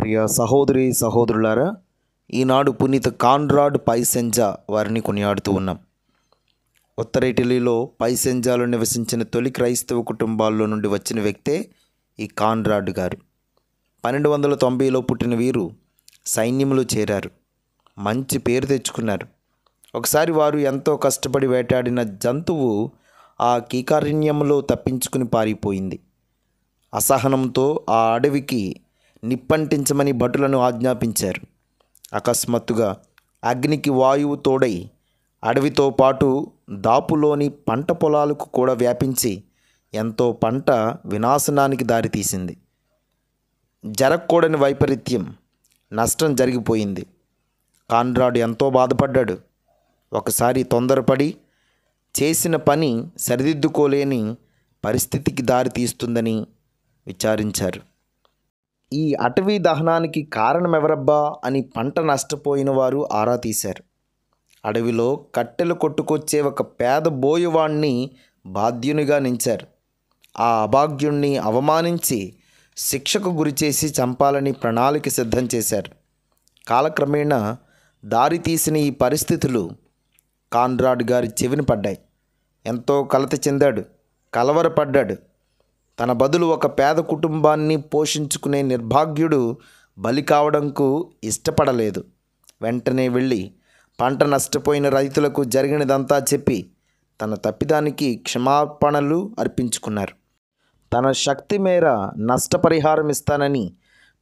ప్రియ సహోదరి సహోదరులారా ఈనాడు పునీత కాన్రాడ్ పైసెంజా వారిని కొనియాడుతూ ఉన్నాం ఉత్తర ఇటలీలో పైసెంజాలో నివసించిన తొలి క్రైస్తవ కుటుంబాల్లో నుండి వచ్చిన వ్యక్తే ఈ కాన్రాడ్ గారు పన్నెండు వందల తొంభైలో పుట్టిన వీరు సైన్యంలో చేరారు మంచి పేరు తెచ్చుకున్నారు ఒకసారి వారు ఎంతో కష్టపడి వేటాడిన జంతువు ఆ కీకారణ్యంలో తప్పించుకుని పారిపోయింది అసహనంతో ఆ అడవికి నిప్పంటించమని భటులను ఆజ్ఞాపించారు అకస్మాత్తుగా అగ్నికి వాయువు తోడై అడవితో పాటు దాపులోని పంట పొలాలకు కూడా వ్యాపించి ఎంతో పంట వినాశనానికి దారితీసింది జరగకూడని వైపరీత్యం నష్టం జరిగిపోయింది కాన్రాడు ఎంతో బాధపడ్డాడు ఒకసారి తొందరపడి చేసిన పని సరిదిద్దుకోలేని పరిస్థితికి దారితీస్తుందని విచారించారు ఈ అటవీ దహనానికి కారణం ఎవరబ్బా అని పంట నష్టపోయిన వారు ఆరా తీశారు అడవిలో కట్టెలు కొట్టుకొచ్చే ఒక పేద బోయువాణ్ణి బాధ్యునిగా నించారు ఆ అభాగ్యుణ్ణి అవమానించి శిక్షకు గురిచేసి చంపాలని ప్రణాళిక సిద్ధం చేశారు కాలక్రమేణా దారి తీసిన ఈ పరిస్థితులు కాన్రాడ్ గారి చెవిని పడ్డాయి ఎంతో కలత చెందాడు కలవరపడ్డాడు తన బదులు ఒక పేద కుటుంబాన్ని పోషించుకునే నిర్భాగ్యుడు బలి కావడంకు ఇష్టపడలేదు వెంటనే వెళ్ళి పంట నష్టపోయిన రైతులకు జరిగినదంతా చెప్పి తన తప్పిదానికి క్షమాపణలు అర్పించుకున్నారు తన శక్తి మేర నష్టపరిహారం ఇస్తానని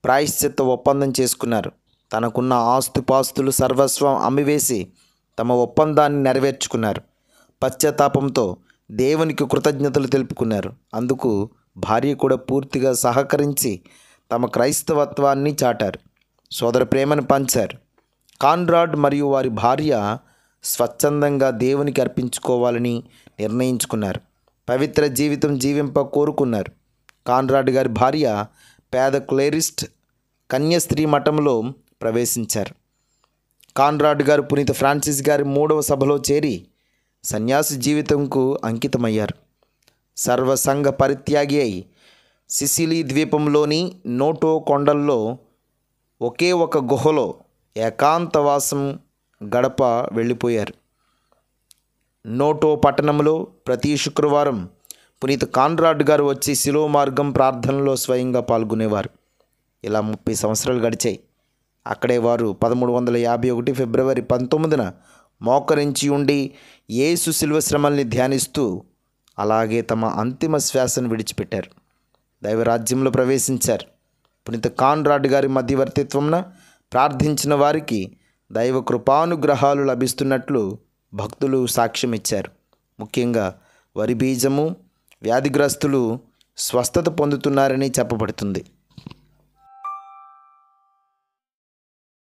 ప్రాయశ్చిత్త ఒప్పందం చేసుకున్నారు తనకున్న ఆస్తుపాస్తులు సర్వస్వం అమ్మివేసి తమ ఒప్పందాన్ని నెరవేర్చుకున్నారు పశ్చాత్తాపంతో దేవునికి కృతజ్ఞతలు తెలుపుకున్నారు అందుకు భార్య కూడా పూర్తిగా సహకరించి తమ క్రైస్తవత్వాన్ని చాటారు సోదర ప్రేమను పంచారు కాన్రాడ్ మరియు వారి భార్య స్వచ్ఛందంగా దేవునికి అర్పించుకోవాలని నిర్ణయించుకున్నారు పవిత్ర జీవితం జీవింప కోరుకున్నారు కాన్రాడ్ గారి భార్య పేద క్లేరిస్ట్ కన్యస్త్రీ మఠంలో ప్రవేశించారు కాన్రాడ్ గారు పునీత ఫ్రాన్సిస్ గారి మూడవ సభలో చేరి సన్యాసి జీవితంకు అంకితమయ్యారు సర్వసంగ పరిత్యాగి అయి సిసిలీ ద్వీపంలోని నోటో కొండల్లో ఒకే ఒక గుహలో ఏకాంతవాసం గడప వెళ్ళిపోయారు నోటో పట్టణంలో ప్రతి శుక్రవారం పునీత్ కాన్రాడ్ గారు వచ్చి శిలో మార్గం ప్రార్థనలో స్వయంగా పాల్గొనేవారు ఇలా ముప్పై సంవత్సరాలు గడిచాయి అక్కడే వారు పదమూడు వందల యాభై ఒకటి ఫిబ్రవరి పంతొమ్మిదిన మోకరించి ఉండి ఏసు శిల్వశ్రమల్ని ధ్యానిస్తూ అలాగే తమ అంతిమ శ్వాసను విడిచిపెట్టారు దైవరాజ్యంలో ప్రవేశించారు పునీత కాన్రాడ్ గారి మధ్యవర్తిత్వంన ప్రార్థించిన వారికి దైవ కృపానుగ్రహాలు లభిస్తున్నట్లు భక్తులు సాక్ష్యం ఇచ్చారు ముఖ్యంగా వరి బీజము వ్యాధిగ్రస్తులు స్వస్థత పొందుతున్నారని చెప్పబడుతుంది